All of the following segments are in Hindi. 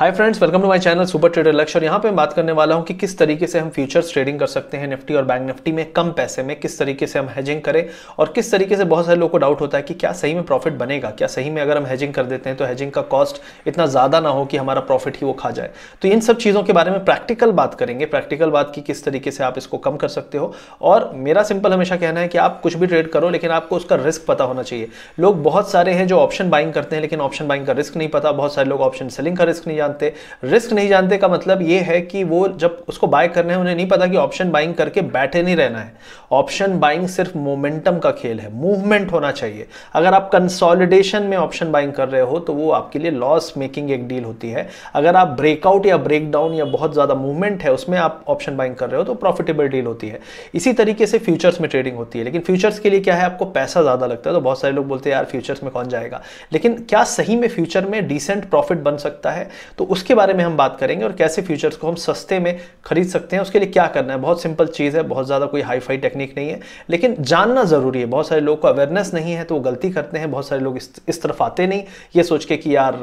hi friends welcome to my channel super trader Lakshya और यहाँ पे मैं बात करने वाला हूँ कि किस तरीके से हम फ्यूचर्स ट्रेडिंग कर सकते हैं निफ्टी और बैंक निफ्टी में कम पैसे में किस तरीके से हम हेजिंग करें और किस तरीके से बहुत सारे लोगों को डाउट होता है कि क्या सही में प्रॉफिट बनेगा क्या सही में अगर हम हेजिंग कर देते हैं तो हेजिंग का कॉस्ट इतना ज़्यादा ना हो कि हमारा प्रॉफिट ही वो खा जाए तो इन सब चीज़ों के बारे में प्रैक्टिकल बात करेंगे प्रैक्टिकल बात की किस तरीके से आप इसको कम कर सकते हो और मेरा सिंपल हमेशा कहना है कि आप कुछ भी ट्रेड करो लेकिन आपको उसका रिस्क पता होना चाहिए लोग बहुत सारे हैं जो ऑप्शन बाइंग करते हैं लेकिन ऑप्शन बाइंग का रिस्क नहीं पता बहुत सारे लोग ऑप्शन सेलिंग का रिस्क नहीं जानते रिस्क नहीं जानते का मतलब ये है कि वो जब उसको बाय करना है उन्हें नहीं पता कि ऑप्शन बाइंग करके बैठे नहीं रहना है ऑप्शन बाइंग सिर्फ मोमेंटम का खेल है मूवमेंट होना चाहिए अगर आप कंसोलिडेशन में ऑप्शन बाइंग कर रहे हो तो वो आपके लिए लॉस मेकिंग एक डील होती है अगर आप ब्रेकआउट या ब्रेकडाउन या बहुत ज़्यादा मूवमेंट है उसमें आप ऑप्शन बाइंग कर रहे हो तो प्रॉफिटेबल डील होती है इसी तरीके से फ्यूचर्स में ट्रेडिंग होती है लेकिन फ्यूचर्स के लिए क्या है आपको पैसा ज़्यादा लगता है तो बहुत सारे लोग बोलते हैं यार फ्यूचर्स में कौन जाएगा लेकिन क्या सही में फ्यूचर में डिसेंट प्रॉफिट बन सकता है तो उसके बारे में हम बात करेंगे और कैसे फ्यूचर्स को हम सस्ते में खरीद सकते हैं उसके लिए क्या करना है बहुत सिंपल चीज़ है बहुत ज़्यादा कोई हाई फाई टेक्निक नहीं है लेकिन जानना ज़रूरी है बहुत सारे लोग को अवेयरनेस नहीं है तो वो गलती करते हैं बहुत सारे लोग इस, इस तरफ आते नहीं ये सोच के कि यार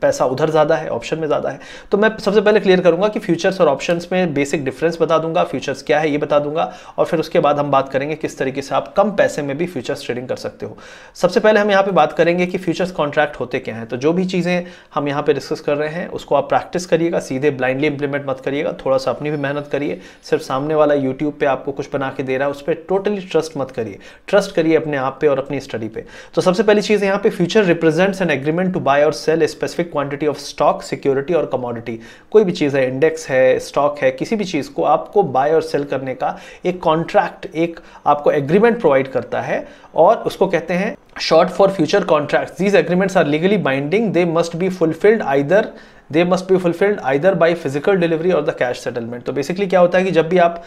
पैसा उधर ज़्यादा है ऑप्शन में ज़्यादा है तो मैं सबसे पहले क्लियर करूँगा कि फ्यूचर्स और ऑप्शन में बेसिक डिफरेंस बता दूंगा फ्यूचर्स क्या है ये बता दूंगा और फिर उसके बाद हम बात करेंगे किस तरीके से आप कम पैसे में भी फ्यूचर्स ट्रेडिंग कर सकते हो सबसे पहले हम यहाँ पे बात करेंगे कि फ्यूचर्स कॉन्ट्रैक्ट होते क्या हैं तो जो भी चीज़ें हम यहाँ पे डिस्कस कर रहे हैं उसको आप प्रैक्टिस करिएगा सीधे ब्लाइंडली इंप्लीमेंट मत करिएगा थोड़ा सा अपनी भी मेहनत करिए सिर्फ सामने वाला यूट्यूब पे आपको कुछ बना के दे रहा है उस पर टोटली ट्रस्ट मत करिए ट्रस्ट करिए अपने आप पे और अपनी स्टडी पे तो सबसे पहली चीज़ यहाँ पे future represents an agreement to buy और sell specific quantity of stock security और कमोडिटी कोई भी चीज़ है इंडेक्स है स्टॉक है किसी भी चीज़ को आपको बाय और सेल करने का एक कॉन्ट्रैक्ट एक आपको एग्रीमेंट प्रोवाइड करता है और उसको कहते हैं short for future contracts these agreements are legally binding they must be fulfilled either they must be fulfilled either by physical delivery or the cash settlement so basically क्या होता है कि जब भी आप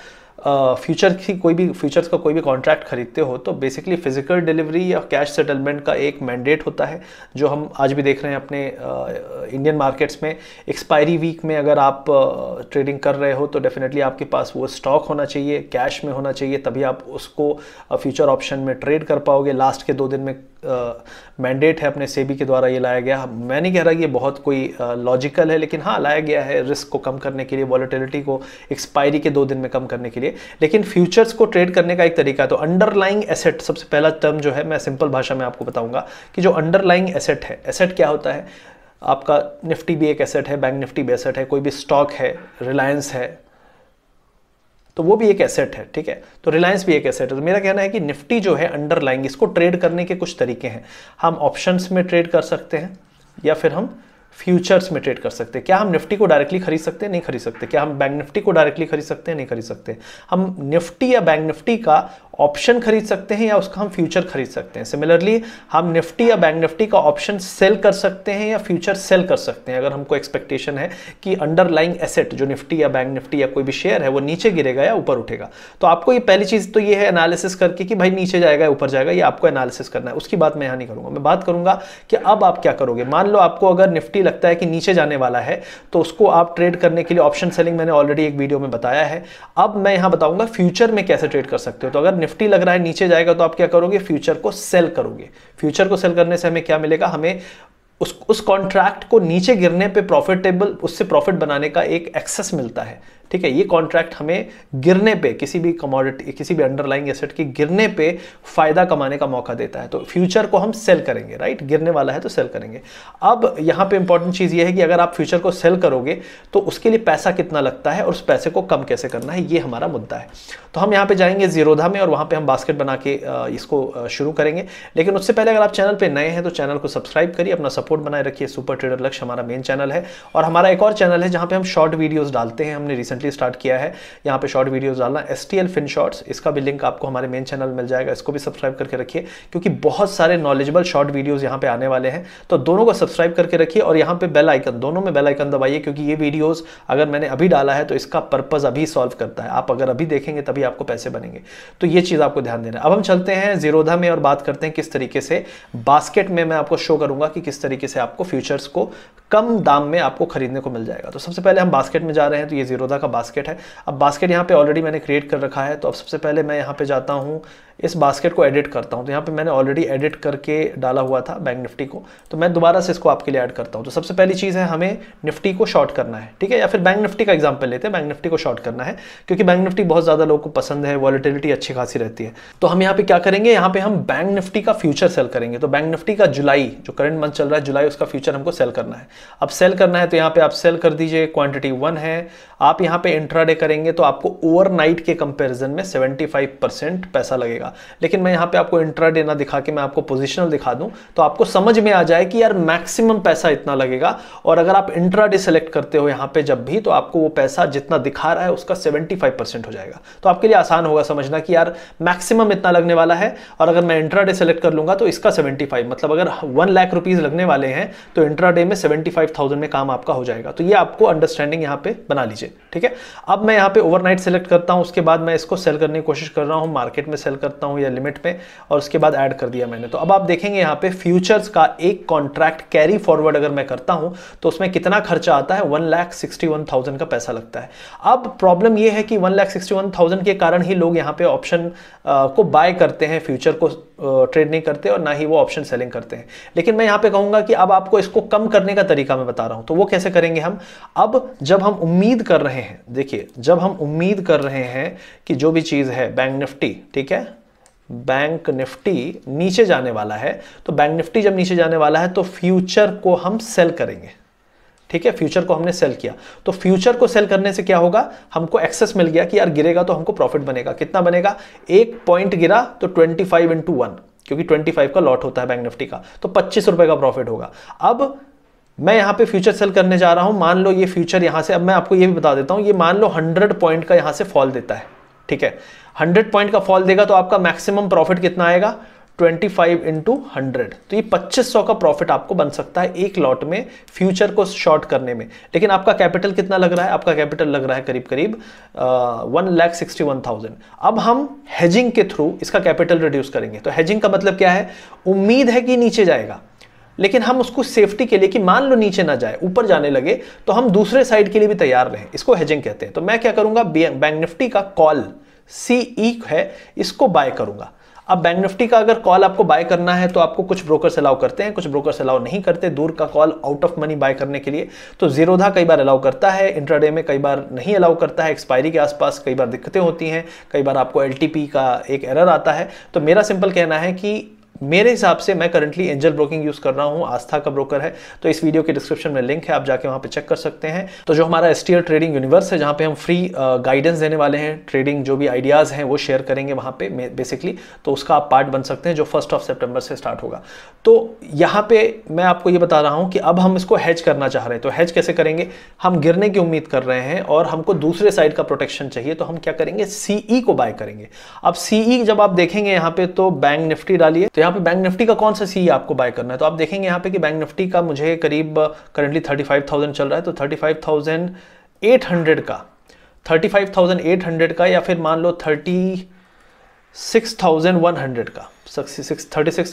फ्यूचर uh, की कोई भी फ्यूचर्स का कोई भी कॉन्ट्रैक्ट खरीदते हो तो बेसिकली फिजिकल डिलीवरी या कैश सेटलमेंट का एक मैंडेट होता है जो हम आज भी देख रहे हैं अपने इंडियन uh, मार्केट्स में एक्सपायरी वीक में अगर आप ट्रेडिंग uh, कर रहे हो तो डेफिनेटली आपके पास वो स्टॉक होना चाहिए कैश में होना चाहिए तभी आप उसको फ्यूचर ऑप्शन में ट्रेड कर पाओगे लास्ट के दो दिन में मैंडेट है अपने सेबी के द्वारा ये लाया गया मैं नहीं कह रहा ये बहुत कोई लॉजिकल है लेकिन हाँ लाया गया है रिस्क को कम करने के लिए वॉलिटिलिटी को एक्सपायरी के दो दिन में कम करने के लिए लेकिन फ्यूचर्स को ट्रेड करने का एक तरीका है तो अंडरलाइंग एसेट सबसे पहला टर्म जो है मैं सिंपल भाषा में आपको बताऊंगा कि जो अंडरलाइंग एसेट है एसेट क्या होता है आपका निफ्टी भी एक एसेट है बैंक निफ्टी भी एसेट है कोई भी स्टॉक है रिलायंस है तो वो भी एक एसेट है ठीक है तो रिलायंस भी एक एसेट है तो मेरा कहना है कि निफ्टी जो है अंडरलाइंग इसको ट्रेड करने के कुछ तरीके हैं हम ऑप्शंस में ट्रेड कर सकते हैं या फिर हम फ्यूचर्स में ट्रेड कर सकते हैं क्या हम निफ्टी को डायरेक्टली खरीद सकते हैं नहीं खरीद सकते क्या हम बैंक निफ्टी को डायरेक्टली खरीद सकते हैं नहीं खरीद सकते हम निफ्टी या बैंक निफ्टी का ऑप्शन खरीद सकते हैं या उसका हम फ्यूचर खरीद सकते हैं सिमिलरली हम निफ्टी या बैंक निफ्टी का ऑप्शन सेल कर सकते हैं या फ्यूचर सेल कर सकते हैं अगर हमको एक्सपेक्टेशन है कि अंडरलाइंग एसेट जो निफ्टी या बैंक निफ्टी या कोई भी शेयर है वो नीचे गिरेगा या ऊपर उठेगा तो आपको ये पहली चीज़ तो ये है एनालिसिस करके कि भाई नीचे जाएगा या ऊपर जाएगा ये आपको एनालिसिस करना है उसकी बात मैं यहाँ नहीं करूंगा मैं बात करूंगा कि अब आप क्या करोगे मान लो आपको अगर निफ्टी लगता है कि नीचे जाने वाला है तो उसको आप ट्रेड करने के लिए ऑप्शन सेलिंग मैंने ऑलरेडी एक वीडियो में बताया है अब मैं यहाँ बताऊंगा फ्यूचर में कैसे ट्रेड कर सकते हो तो अगर निफ्टी लग रहा है नीचे जाएगा तो आप क्या करोगे फ्यूचर को सेल करोगे फ्यूचर को सेल करने से हमें क्या मिलेगा हमें उस उस कॉन्ट्रैक्ट को नीचे गिरने पे प्रॉफिटेबल उससे प्रॉफिट बनाने का एक एक्सेस मिलता है ठीक है ये कॉन्ट्रैक्ट हमें गिरने पे किसी भी कमोडिटी किसी भी अंडरलाइंग एसेट के गिरने पे फायदा कमाने का मौका देता है तो फ्यूचर को हम सेल करेंगे राइट गिरने वाला है तो सेल करेंगे अब यहाँ पे इंपॉर्टेंट चीज़ ये है कि अगर आप फ्यूचर को सेल करोगे तो उसके लिए पैसा कितना लगता है और उस पैसे को कम कैसे करना है ये हमारा मुद्दा है तो हम यहाँ पर जाएंगे जीरोधा में और वहाँ पर हम बास्केट बना के इसको शुरू करेंगे लेकिन उससे पहले अगर आप चैनल पर नए हैं तो चैनल को सब्सक्राइब करिए अपना सपोर्ट बनाए रखिए सुपर ट्रेडर लक्ष्य हमारा मेन चैनल है और हमारा एक और चैनल है जहाँ पर हम शॉर्ट वीडियोज़ डालते हैं हमने रिसेंट रिसेंटली स्टार्ट किया है यहाँ पे शॉर्ट वीडियोस डालना S T L fin shorts इसका भी लिंक आपको हमारे मेन चैनल मिल जाएगा इसको भी सब्सक्राइब करके रखिए क्योंकि बहुत सारे नॉलेजेबल शॉर्ट वीडियोज़ यहाँ पे आने वाले हैं तो दोनों को सब्सक्राइब करके रखिए और यहाँ पे बेल आइकन दोनों में बेल आइकन दबाइए क्योंकि ये वीडियोज़ अगर मैंने अभी डाला है तो इसका पर्पज़ अभी सॉल्व करता है आप अगर अभी देखेंगे तभी आपको पैसे बनेंगे तो ये चीज़ आपको ध्यान देना अब हम चलते हैं जीरोधा में और बात करते हैं किस तरीके से बास्केट में मैं आपको शो करूंगा कि किस तरीके से आपको फ्यूचर्स को कम दाम में आपको खरीदने को मिल जाएगा तो सबसे पहले हम बास्केट में जा रहे हैं तो ये जीरोधा का का बास्केट है अब बास्केट यहाँ पे ऑलरेडी मैंने क्रिएट कर रखा है तो अब सबसे पहले मैं यहाँ पे जाता हूँ इस बास्केट को एडिट करता हूँ तो यहाँ पे मैंने ऑलरेडी एडिट करके डाला हुआ था बैंक निफ्टी को तो मैं दोबारा से इसको आपके लिए ऐड करता हूँ तो सबसे पहली चीज़ है हमें निफ्टी को शॉर्ट करना है ठीक है या फिर बैंक निफ्टी का एग्जाम्पल लेते हैं बैंक निफ्टी को शॉर्ट करना है क्योंकि बैंक निफ्टी बहुत ज़्यादा लोगों को पसंद है वॉलिटिलिटी अच्छी खासी रहती है तो हम यहाँ पे क्या करेंगे यहाँ पे हम बैंक निफ्टी का फ्यूचर सेल करेंगे तो बैंक निफ्टी का जुलाई जो करंट मंथ चल रहा है जुलाई उसका फ्यूचर हमको सेल करना है अब सेल करना है तो यहाँ पे आप सेल कर दीजिए क्वांटिटी वन है आप यहाँ पे इंट्राडे करेंगे तो आपको ओवरनाइट के कंपेरिजन में सेवेंटी परसेंट पैसा लगेगा जाएगा लेकिन मैं यहाँ पे आपको इंट्रा ना दिखा के मैं आपको पोजिशनल दिखा दूँ तो आपको समझ में आ जाए कि यार मैक्सिमम पैसा इतना लगेगा और अगर आप इंट्राडे सेलेक्ट करते हो यहाँ पे जब भी तो आपको वो पैसा जितना दिखा रहा है उसका सेवेंटी हो जाएगा तो आपके लिए आसान होगा समझना कि यार मैक्सिमम इतना लगने वाला है और अगर मैं इंट्रा सेलेक्ट कर लूँगा तो इसका सेवेंटी मतलब अगर वन लाख रुपीज़ लगने वाले हैं तो इंट्रा में सेवेंटी में काम आपका हो जाएगा तो ये आपको अंडरस्टैंडिंग यहां पे बना लीजिए ठीक है अब मैं यहां पे ओवरनाइट सेलेक्ट करता हूं उसके बाद मैं इसको सेल करने की कोशिश कर रहा हूं मार्केट में सेल करता सकता हूँ या लिमिट पे और उसके बाद ऐड कर दिया मैंने तो अब आप देखेंगे यहाँ पे फ्यूचर्स का एक कॉन्ट्रैक्ट कैरी फॉरवर्ड अगर मैं करता हूँ तो उसमें कितना खर्चा आता है one lakh sixty one thousand का पैसा लगता है अब प्रॉब्लम यह है कि one lakh sixty one thousand के कारण ही लोग यहाँ पे ऑप्शन को बाय करते हैं फ्यूचर को ट्रेड नहीं करते और ना ही वो ऑप्शन सेलिंग करते हैं लेकिन मैं यहाँ पे कहूँगा कि अब आपको इसको कम करने का तरीका मैं बता रहा हूँ तो वो कैसे करेंगे हम अब जब हम उम्मीद कर रहे हैं देखिए जब हम उम्मीद कर रहे हैं कि जो भी चीज़ है बैंक निफ्टी ठीक है बैंक निफ्टी नीचे जाने वाला है तो बैंक निफ्टी जब नीचे जाने वाला है तो फ्यूचर को हम सेल करेंगे ठीक है फ्यूचर को हमने सेल किया तो फ्यूचर को सेल करने से क्या होगा हमको एक्सेस मिल गया कि यार गिरेगा तो हमको प्रॉफिट बनेगा कितना बनेगा एक पॉइंट गिरा तो ट्वेंटी फाइव इंटू वन क्योंकि ट्वेंटी फाइव का लॉट होता है बैंक निफ्टी का तो पच्चीस रुपए का प्रॉफिट होगा अब मैं यहां पे फ्यूचर सेल करने जा रहा हूं मान लो ये फ्यूचर यहां से अब मैं आपको ये भी बता देता हूं ये मान लो हंड्रेड पॉइंट का यहां से फॉल देता है ठीक है हंड्रेड पॉइंट का फॉल देगा तो आपका मैक्सिमम प्रॉफिट कितना आएगा ट्वेंटी फाइव इंटू हंड्रेड तो ये पच्चीस सौ का प्रॉफिट आपको बन सकता है एक लॉट में फ्यूचर को शॉर्ट करने में लेकिन आपका कैपिटल कितना लग रहा है आपका कैपिटल लग रहा है करीब करीब one lakh sixty one thousand अब हम हेजिंग के थ्रू इसका कैपिटल रिड्यूस करेंगे तो हेजिंग का मतलब क्या है उम्मीद है कि नीचे जाएगा लेकिन हम उसको सेफ्टी के लिए कि मान लो नीचे ना जाए ऊपर जाने लगे तो हम दूसरे साइड के लिए भी तैयार रहें इसको हेजिंग कहते हैं तो मैं क्या करूंगा बैंक निफ्टी का कॉल सी ई है इसको बाय करूंगा अब बैंक निफ्टी का अगर कॉल आपको बाय करना है तो आपको कुछ ब्रोकर अलाउ करते हैं कुछ ब्रोकर्स अलाउ नहीं करते दूर का call out of money buy करने के लिए तो जीरोधा कई बार अलाउ करता है इंट्राडे में कई बार नहीं अलाउ करता है एक्सपायरी के आसपास कई बार दिक्कतें होती हैं कई बार आपको एल का एक एरर आता है तो मेरा सिंपल कहना है कि मेरे हिसाब से मैं करंटली एंजल ब्रोकिंग यूज कर रहा हूं आस्था का ब्रोकर है तो इस वीडियो के डिस्क्रिप्शन में लिंक है आप जाके वहां पे चेक कर सकते हैं तो जो हमारा एस ट्रेडिंग यूनिवर्स है जहां पे हम फ्री गाइडेंस देने वाले हैं ट्रेडिंग जो भी आइडियाज़ हैं वो शेयर करेंगे वहां पे बेसिकली तो उसका आप पार्ट बन सकते हैं जो फर्स्ट ऑफ सेप्टेम्बर से स्टार्ट होगा तो यहां पर मैं आपको ये बता रहा हूं कि अब हम इसको हैज करना चाह रहे हैं तो हैज कैसे करेंगे हम गिरने की उम्मीद कर रहे हैं और हमको दूसरे साइड का प्रोटेक्शन चाहिए तो हम क्या करेंगे सीई e को बाय करेंगे अब सीई e जब आप देखेंगे यहां पर तो बैंक निफ्टी डालिए तो यहाँ पे बैंक निफ्टी का कौन सा सी आपको बाय करना है तो आप देखेंगे यहाँ पे कि बैंक निफ्टी का मुझे करीब करंटली uh, 35,000 चल रहा है तो 35,800 का 35,800 का या फिर मान लो 36,100 का थर्टी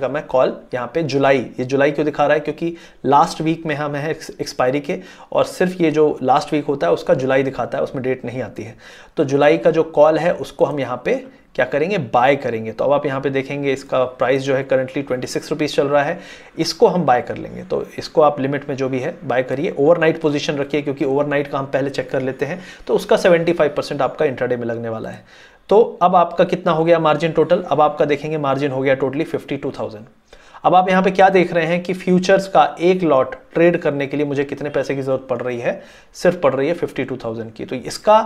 का मैं कॉल यहाँ पे जुलाई ये जुलाई क्यों दिखा रहा है क्योंकि लास्ट वीक में हम हैं एक्सपायरी के और सिर्फ ये जो लास्ट वीक होता है उसका जुलाई दिखाता है उसमें डेट नहीं आती है तो जुलाई का जो कॉल है उसको हम यहाँ पे क्या करेंगे बाय करेंगे तो अब आप यहाँ पे देखेंगे इसका प्राइस जो है करंटली ट्वेंटी सिक्स रुपीज़ चल रहा है इसको हम बाय कर लेंगे तो इसको आप लिमिट में जो भी है बाय करिए ओवरनाइट पोजीशन रखिए क्योंकि ओवरनाइट का हम पहले चेक कर लेते हैं तो उसका सेवेंटी फाइव परसेंट आपका इंटरडे में लगने वाला है तो अब आपका कितना हो गया मार्जिन टोटल अब आपका देखेंगे मार्जिन हो गया टोटली फिफ्टी टू थाउजेंड अब आप यहाँ पे क्या देख रहे हैं कि फ्यूचर्स का एक लॉट ट्रेड करने के लिए मुझे कितने पैसे की जरूरत पड़ रही है सिर्फ पड़ रही है फिफ्टी टू थाउजेंड की तो इसका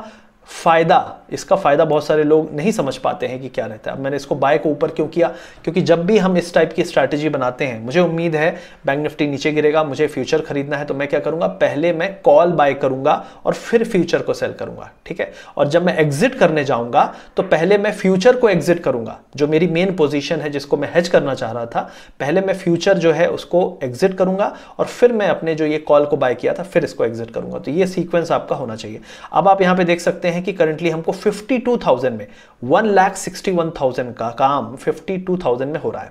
फ़ायदा इसका फ़ायदा बहुत सारे लोग नहीं समझ पाते हैं कि क्या रहता है अब मैंने इसको बाय को ऊपर क्यों किया क्योंकि जब भी हम इस टाइप की स्ट्रैटेजी बनाते हैं मुझे उम्मीद है बैंक निफ्टी नीचे गिरेगा मुझे फ्यूचर खरीदना है तो मैं क्या करूँगा पहले मैं कॉल बाय करूँगा और फिर फ्यूचर को सेल करूंगा ठीक है और जब मैं एग्जिट करने जाऊंगा तो पहले मैं फ्यूचर को एग्जिट करूंगा जो मेरी मेन पोजिशन है जिसको मैं हैज करना चाह रहा था पहले मैं फ्यूचर जो है उसको एग्जिट करूँगा और फिर मैं अपने जो ये कॉल को बाय किया था फिर इसको एग्जिट करूँगा तो ये सीक्वेंस आपका होना चाहिए अब आप यहाँ पर देख सकते हैं हैं कि करंटली हमको 52,000 में one lakh sixty one thousand का काम 52,000 में हो रहा है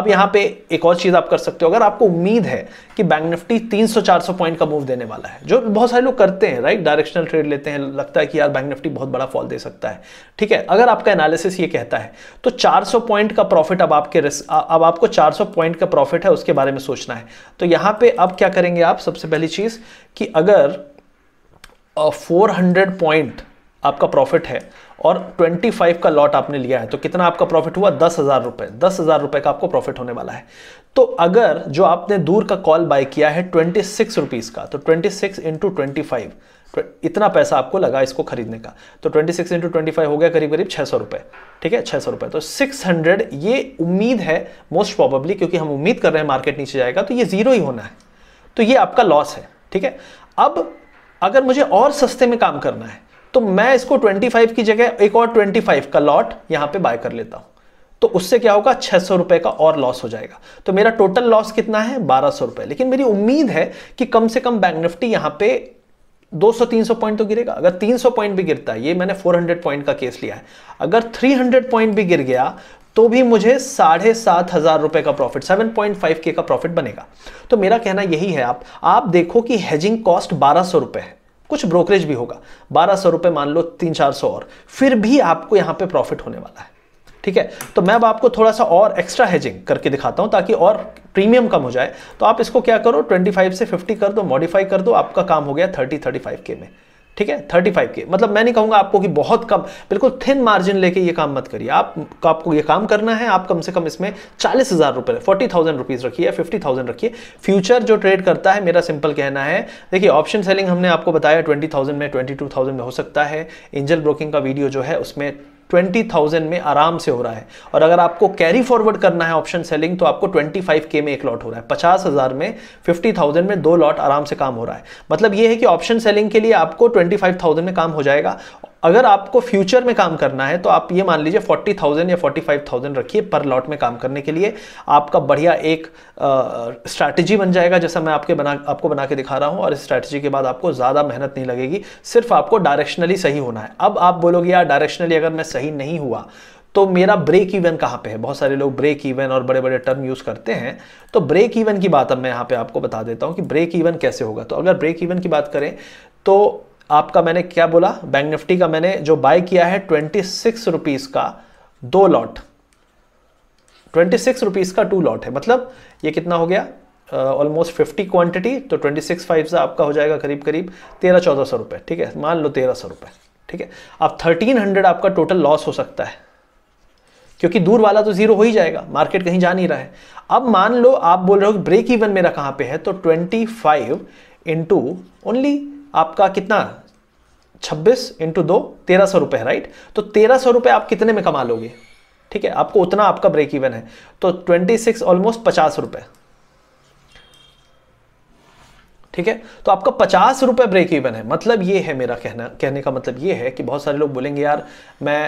अब यहां पे एक और चीज़ आप कर सकते हो अगर आपको उम्मीद है कि बैंक निफ्टी 300-400 पॉइंट का मूव देने वाला है जो बहुत सारे लोग करते हैं राइट डायरेक्शनल ट्रेड लेते हैं लगता है कि यार बैंक निफ्टी बहुत बड़ा फॉल दे सकता है ठीक है अगर आपका एनालिसिस ये कहता है तो चार पॉइंट का प्रॉफिट अब आपके अब आपको चार पॉइंट का प्रॉफिट है उसके बारे में सोचना है तो यहां पर अब क्या करेंगे आप सबसे पहली चीज़ कि अगर फोर हंड्रेड पॉइंट आपका प्रॉफिट है और 25 का लॉट आपने लिया है तो कितना आपका प्रॉफिट हुआ दस हज़ार रुपए दस हज़ार रुपए का आपको प्रॉफिट होने वाला है तो अगर जो आपने दूर का कॉल बाय किया है ट्वेंटी सिक्स रुपीज़ का तो twenty six into twenty five इतना पैसा आपको लगा इसको खरीदने का तो ट्वेंटी सिक्स इंटू ट्वेंटी हो गया करीब करीब 600 रुपए ठीक है 600 रुपए तो 600 ये उम्मीद है मोस्ट प्रॉबली क्योंकि हम उम्मीद कर रहे हैं मार्केट नीचे जाएगा तो ये जीरो ही होना है तो ये आपका लॉस है ठीक है अब अगर मुझे और सस्ते में काम करना है तो मैं इसको 25 की जगह एक और 25 का लॉट यहां पे बाय कर लेता हूं तो उससे क्या होगा छह सौ रुपए का और लॉस हो जाएगा तो मेरा टोटल लॉस कितना है बारह सौ रुपए लेकिन मेरी उम्मीद है कि कम से कम बैंक निफ्टी यहां पे 200-300 पॉइंट तो गिरेगा अगर 300 पॉइंट भी गिरता है ये मैंने 400 पॉइंट का केस लिया है अगर 300 पॉइंट भी गिर गया तो भी मुझे साढ़े सात हजार रुपए का प्रॉफिट सेवन पॉइंट फाइव के का प्रॉफिट बनेगा तो मेरा कहना यही है आप आप देखो कि हेजिंग कॉस्ट बारह सौ रुपए है कुछ ब्रोकरेज भी होगा बारह सौ रुपए मान लो तीन चार सौ और फिर भी आपको यहां पे प्रॉफिट होने वाला है ठीक है तो मैं अब आपको थोड़ा सा और एक्स्ट्रा हेजिंग करके दिखाता हूं ताकि और प्रीमियम कम हो जाए तो आप इसको क्या करो 25 से 50 कर दो मॉडिफाई कर दो आपका काम हो गया 30 35 के में ठीक है थर्टी फाइव के मतलब मैं नहीं कहूँगा आपको कि बहुत कम बिल्कुल थिन मार्जिन लेके ये काम मत करिए आप आपको ये काम करना है आप कम से कम इसमें चालीस हज़ार रुपये फोर्टी थाउजेंड रुपीज़ रखिए फिफ्टी थाउजेंड रखिए फ्यूचर जो ट्रेड करता है मेरा सिंपल कहना है देखिए ऑप्शन सेलिंग हमने आपको बताया ट्वेंटी थाउजेंड में ट्वेंटी टू थाउजेंड में हो सकता है एंजल ब्रोकिंग का वीडियो जो है उसमें ट्वेंटी थाउजेंड में आराम से हो रहा है और अगर आपको कैरी फॉरवर्ड करना है ऑप्शन सेलिंग तो आपको ट्वेंटी फाइव के में एक लॉट हो रहा है पचास हज़ार में फिफ्टी थाउजेंड में दो लॉट आराम से काम हो रहा है मतलब यह है कि ऑप्शन सेलिंग के लिए आपको ट्वेंटी फाइव थाउजेंड में काम हो जाएगा अगर आपको फ्यूचर में काम करना है तो आप ये मान लीजिए 40,000 या 45,000 रखिए पर लॉट में काम करने के लिए आपका बढ़िया एक स्ट्रैटेजी बन जाएगा जैसा मैं आपके बना आपको बना के दिखा रहा हूँ और इस स्ट्रैटेजी के बाद आपको ज़्यादा मेहनत नहीं लगेगी सिर्फ आपको डायरेक्शनली सही होना है अब आप बोलोगे यार डायरेक्शनली अगर मैं सही नहीं हुआ तो मेरा ब्रेक इवन कहाँ पे है बहुत सारे लोग ब्रेक इवन और बड़े बड़े टर्म यूज़ करते हैं तो ब्रेक इवन की बात अब मैं यहाँ पे आपको बता देता हूँ कि ब्रेक इवन कैसे होगा तो अगर ब्रेक इवन की बात करें तो आपका मैंने क्या बोला बैंक निफ्टी का मैंने जो बाय किया है ट्वेंटी सिक्स रुपीज का दो लॉट ट्वेंटी सिक्स रुपीज का टू लॉट है मतलब ये कितना हो गया ऑलमोस्ट फिफ्टी क्वांटिटी तो ट्वेंटी सिक्स फाइव से आपका हो जाएगा करीब करीब तेरह चौदह सौ रुपये ठीक है मान लो तेरह सौ रुपये ठीक है अब थर्टीन हंड्रेड आपका टोटल लॉस हो सकता है क्योंकि दूर वाला तो जीरो हो ही जाएगा मार्केट कहीं जा नहीं रहा है अब मान लो आप बोल रहे हो ब्रेक इवन मेरा कहाँ पे है तो ट्वेंटी फाइव इंटू ओनली आपका कितना छब्बीस इंटू दो तेरह सौ रुपये राइट तो तेरह सौ रुपये आप कितने में कमा लोगे ठीक है आपको उतना आपका ब्रेक इवन है तो ट्वेंटी सिक्स ऑलमोस्ट पचास रुपये ठीक है तो आपका पचास रुपये ब्रेक इवन है मतलब ये है मेरा कहना कहने का मतलब ये है कि बहुत सारे लोग बोलेंगे यार मैं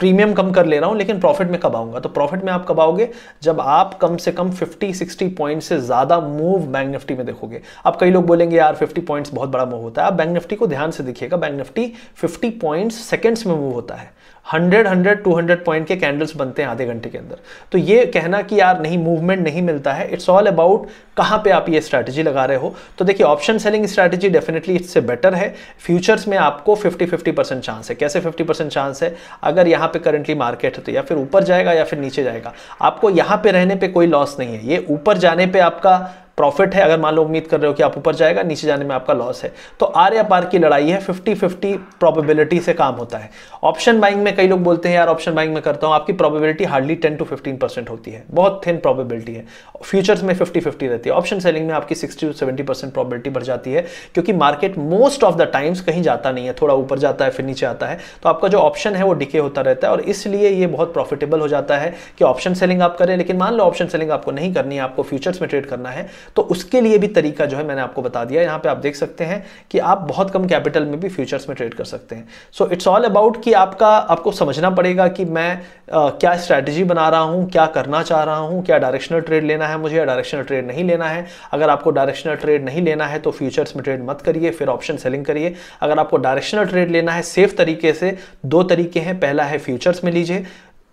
प्रीमियम कम कर ले रहा हूँ लेकिन प्रॉफिट में कब आऊंगा तो प्रॉफिट में आप कब आओगे जब आप कम से कम 50 60 पॉइंट से ज़्यादा मूव बैंक निफ्टी में देखोगे अब कई लोग बोलेंगे यार 50 पॉइंट्स बहुत बड़ा मूव होता है आप बैंक निफ्टी को ध्यान से देखिएगा बैंक निफ्टी 50 पॉइंट्स सेकेंड्स में मूव होता है hundred hundred two hundred point के कैंडल्स बनते हैं आधे घंटे के अंदर तो ये कहना कि यार नहीं मूवमेंट नहीं मिलता है इट्स ऑल अबाउट कहाँ पे आप ये स्ट्रैटेजी लगा रहे हो तो देखिए ऑप्शन सेलिंग स्ट्रैटेजी डेफिनेटली इससे बेटर है फ्यूचर्स में आपको फिफ्टी फिफ्टी परसेंट चांस है कैसे फिफ्टी परसेंट चांस है अगर यहाँ पे करंटली मार्केट है तो या फिर ऊपर जाएगा या फिर नीचे जाएगा आपको यहाँ पे रहने पर कोई लॉस नहीं है ये ऊपर जाने पर आपका प्रॉफिट है अगर मान लो उम्मीद कर रहे हो कि आप ऊपर जाएगा नीचे जाने में आपका लॉस है तो आर या पार की लड़ाई है फिफ्टी फिफ्टी प्रॉबिलिटी से काम होता है ऑप्शन बाइंग में कई लोग बोलते हैं यार ऑप्शन बाइंग में करता हूं आपकी probability hardly ten to fifteen percent होती है बहुत थिन प्रॉबिलिटी है फ्यूचर्स में फिफ्टी फिफ्टी रहती है ऑप्शन सेलिंग में आपकी sixty to seventy percent probability बढ़ जाती है क्योंकि market most of the times कहीं जाता नहीं है थोड़ा ऊपर जाता है फिर नीचे आता है तो आपका जो ऑप्शन है वो डिके होता रहता है और इसलिए ये बहुत प्रॉफिटेबल हो जाता है कि ऑप्शन सेलिंग आप करें लेकिन मान लो ऑप्शन सेलिंग आपको नहीं करनी है आपको फ्यूचर्स में ट्रेड करना है तो उसके लिए भी तरीका जो है मैंने आपको बता दिया यहाँ पे आप देख सकते हैं कि आप बहुत कम कैपिटल में भी फ्यूचर्स में ट्रेड कर सकते हैं सो इट्स ऑल अबाउट कि आपका आपको समझना पड़ेगा कि मैं आ, क्या स्ट्रैटेजी बना रहा हूँ क्या करना चाह रहा हूँ क्या डायरेक्शनल ट्रेड लेना है मुझे या डायरेक्शनल ट्रेड नहीं लेना है अगर आपको डायरेक्शनल ट्रेड नहीं लेना है तो फ्यूचर्स में ट्रेड मत करिए फिर ऑप्शन सेलिंग करिए अगर आपको डायरेक्शनल ट्रेड लेना है सेफ तरीके से दो तरीके हैं पहला है फ्यूचर्स में लीजिए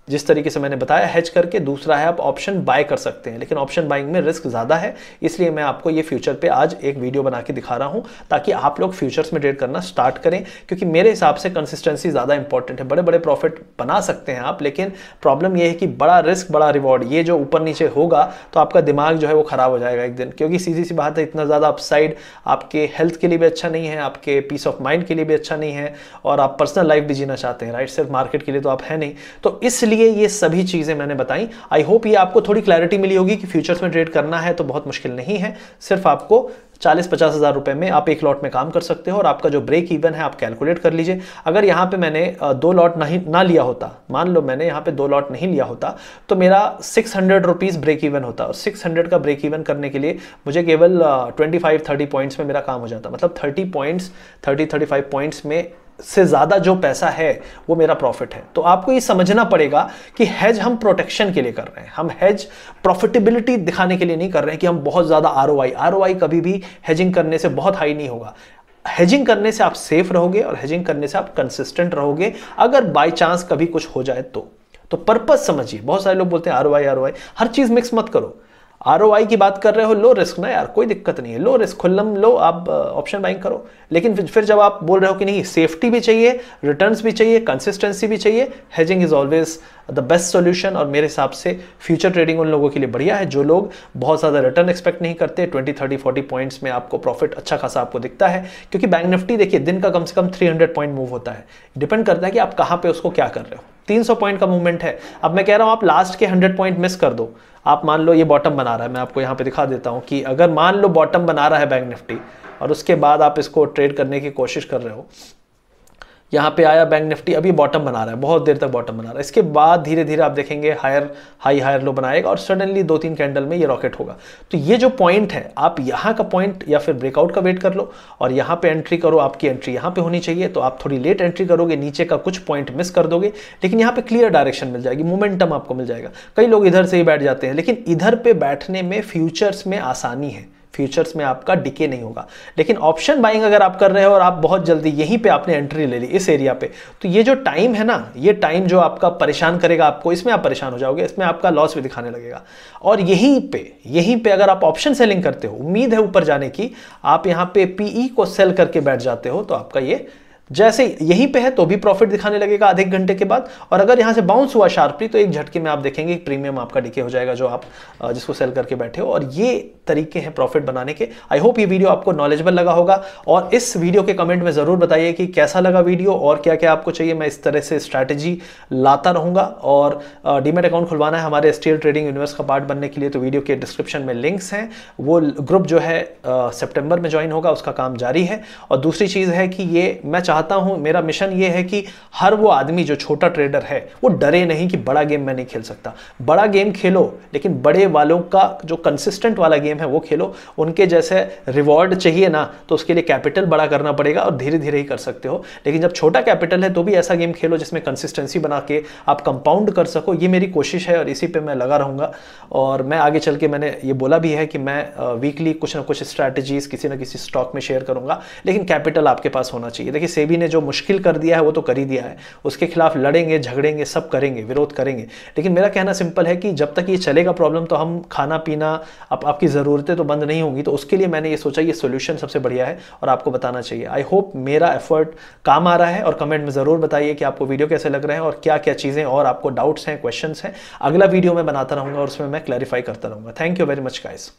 जिस तरीके से मैंने बताया हैच करके दूसरा है आप ऑप्शन बाय कर सकते हैं लेकिन ऑप्शन बाइंग में रिस्क ज़्यादा है इसलिए मैं आपको ये फ्यूचर पे आज एक वीडियो बना के दिखा रहा हूँ ताकि आप लोग फ्यूचर्स में ट्रेड करना स्टार्ट करें क्योंकि मेरे हिसाब से कंसिस्टेंसी ज़्यादा इंपॉर्टेंट है बड़े बड़े प्रॉफिट बना सकते हैं आप लेकिन प्रॉब्लम यह है कि बड़ा रिस्क बड़ा रिवॉर्ड ये जो ऊपर नीचे होगा तो आपका दिमाग जो है वो ख़राब हो जाएगा एक दिन क्योंकि सीधी सी बात है इतना ज़्यादा अपसाइड आपके हेल्थ के लिए भी अच्छा नहीं है आपके पीस ऑफ माइंड के लिए भी अच्छा नहीं है और आप पर्सनल लाइफ भी जीना चाहते हैं राइट सिर्फ मार्केट के लिए तो आप है नहीं तो इसलिए इसलिए ये सभी चीज़ें मैंने बताई आई होप ये आपको थोड़ी क्लैरिटी मिली होगी कि फ्यूचर्स में ट्रेड करना है तो बहुत मुश्किल नहीं है सिर्फ आपको 40 पचास हज़ार रुपए में आप एक लॉट में काम कर सकते हो और आपका जो ब्रेक इवन है आप कैलकुलेट कर लीजिए अगर यहां पे मैंने दो लॉट नहीं ना लिया होता मान लो मैंने यहां पे दो लॉट नहीं लिया होता तो मेरा six hundred rupees break even होता और सिक्स हंड्रेड का ब्रेक इवन करने के लिए मुझे केवल ट्वेंटी फाइव थर्टी पॉइंट्स में मेरा काम हो जाता मतलब thirty points thirty thirty five points में से ज़्यादा जो पैसा है वो मेरा प्रॉफिट है तो आपको ये समझना पड़ेगा कि हेज हम प्रोटेक्शन के लिए कर रहे हैं हम हैज प्रॉफिटेबिलिटी दिखाने के लिए नहीं कर रहे हैं कि हम बहुत ज़्यादा आर ओ आई कभी भी हैजिंग करने से बहुत हाई नहीं होगा हेजिंग करने से आप सेफ रहोगे और हैजिंग करने से आप कंसिस्टेंट रहोगे अगर बाई चांस कभी कुछ हो जाए तो तो पर्पज समझिए बहुत सारे लोग बोलते हैं आर ओ हर चीज़ मिक्स मत करो आर की बात कर रहे हो लो रिस्क ना यार कोई दिक्कत नहीं है लो रिस्क खुल्लम लो आप ऑप्शन बाइंग करो लेकिन फिर जब आप बोल रहे हो कि नहीं सेफ्टी भी चाहिए रिटर्न भी चाहिए कंसिस्टेंसी भी चाहिए hedging is always the best solution और मेरे हिसाब से फ्यूचर ट्रेडिंग उन लोगों के लिए बढ़िया है जो लोग बहुत ज़्यादा रिटर्न एक्सपेक्ट नहीं करते ट्वेंटी थर्टी फोर्टी पॉइंट्स में आपको प्रॉफिट अच्छा खासा आपको दिखता है क्योंकि बैंक निफ्टी देखिए दिन का कम से कम थ्री पॉइंट मूव होता है डिपेंड करता है कि आप कहाँ पर उसको क्या कर रहे हो 300 पॉइंट का मूवमेंट है अब मैं कह रहा हूं आप लास्ट के 100 पॉइंट मिस कर दो आप मान लो ये बॉटम बना रहा है मैं आपको यहां पे दिखा देता हूं कि अगर मान लो बॉटम बना रहा है बैंक निफ्टी और उसके बाद आप इसको ट्रेड करने की कोशिश कर रहे हो यहाँ पे आया बैंक निफ्टी अभी बॉटम बना रहा है बहुत देर तक बॉटम बना रहा है इसके बाद धीरे धीरे आप देखेंगे हायर हाई हायर लो बनाएगा और सडनली दो तीन कैंडल में ये रॉकेट होगा तो ये जो पॉइंट है आप यहाँ का पॉइंट या फिर ब्रेकआउट का वेट कर लो और यहाँ पे एंट्री करो आपकी एंट्री यहाँ पे होनी चाहिए तो आप थोड़ी लेट एंट्री करोगे नीचे का कुछ पॉइंट मिस कर दोगे लेकिन यहाँ पे क्लियर डायरेक्शन मिल जाएगी मोमेंटम आपको मिल जाएगा कई लोग इधर से ही बैठ जाते हैं लेकिन इधर पे बैठने में फ्यूचर्स में आसानी है फ्यूचर्स में आपका डिके नहीं होगा लेकिन ऑप्शन बाइंग अगर आप कर रहे हो और आप बहुत जल्दी यहीं पे आपने एंट्री ले ली इस एरिया पे तो ये जो टाइम है ना ये टाइम जो आपका परेशान करेगा आपको इसमें आप परेशान हो जाओगे इसमें आपका लॉस भी दिखाने लगेगा और यहीं पे यहीं पे अगर आप ऑप्शन सेलिंग करते हो उम्मीद है ऊपर जाने की आप यहाँ पे पीई e को सेल करके बैठ जाते हो तो आपका ये जैसे यहीं पे है तो भी प्रॉफिट दिखाने लगेगा आधे घंटे के बाद और अगर यहाँ से बाउंस हुआ शार्पली तो एक झटके में आप देखेंगे प्रीमियम आपका डिके हो जाएगा जो आप जिसको सेल करके बैठे हो और ये तरीके हैं प्रॉफिट बनाने के आई होप ये वीडियो आपको नॉलेजेबल लगा होगा और इस वीडियो के कमेंट में ज़रूर बताइए कि कैसा लगा वीडियो और क्या क्या आपको चाहिए मैं इस तरह से स्ट्रैटेजी लाता रहूँगा और डीमेट अकाउंट खुलवाना है हमारे स्टील ट्रेडिंग यूनिवर्स का पार्ट बनने के लिए तो वीडियो के डिस्क्रिप्शन में लिंक्स हैं वो ग्रुप जो है सेप्टेम्बर में ज्वाइन होगा उसका काम जारी है और दूसरी चीज़ है कि ये मैं चाहता हूं मेरा मिशन ये है कि हर वो आदमी जो छोटा ट्रेडर है वो डरे नहीं कि बड़ा गेम मैं नहीं खेल सकता बड़ा गेम खेलो लेकिन बड़े वालों का जो कंसिस्टेंट वाला गेम है वो खेलो उनके जैसे रिवॉर्ड चाहिए ना तो उसके लिए कैपिटल बड़ा करना पड़ेगा और धीरे धीरे ही कर सकते हो लेकिन जब छोटा कैपिटल है तो भी ऐसा गेम खेलो जिसमें कंसिस्टेंसी बना के आप कंपाउंड कर सको ये मेरी कोशिश है और इसी पर मैं लगा रहूँगा और मैं आगे चल के मैंने ये बोला भी है कि मैं वीकली कुछ ना कुछ स्ट्रैटेजीज किसी ना किसी स्टॉक में शेयर करूँगा लेकिन कैपिटल आपके पास होना चाहिए देखिए बेबी ने जो मुश्किल कर दिया है वो तो कर ही दिया है उसके खिलाफ लड़ेंगे झगड़ेंगे सब करेंगे विरोध करेंगे लेकिन मेरा कहना सिंपल है कि जब तक ये चलेगा प्रॉब्लम तो हम खाना पीना अब आपकी ज़रूरतें तो बंद नहीं होंगी तो उसके लिए मैंने ये सोचा ये सोल्यूशन सबसे बढ़िया है और आपको बताना चाहिए आई होप मेरा एफर्ट काम आ रहा है और कमेंट में ज़रूर बताइए कि आपको वीडियो कैसे लग रहे हैं और क्या क्या चीज़ें और आपको डाउट्स हैं क्वेश्चन हैं अगला वीडियो मैं बनाता रहूँगा और उसमें मैं क्लैरिफाई करता रहूँगा thank you very much guys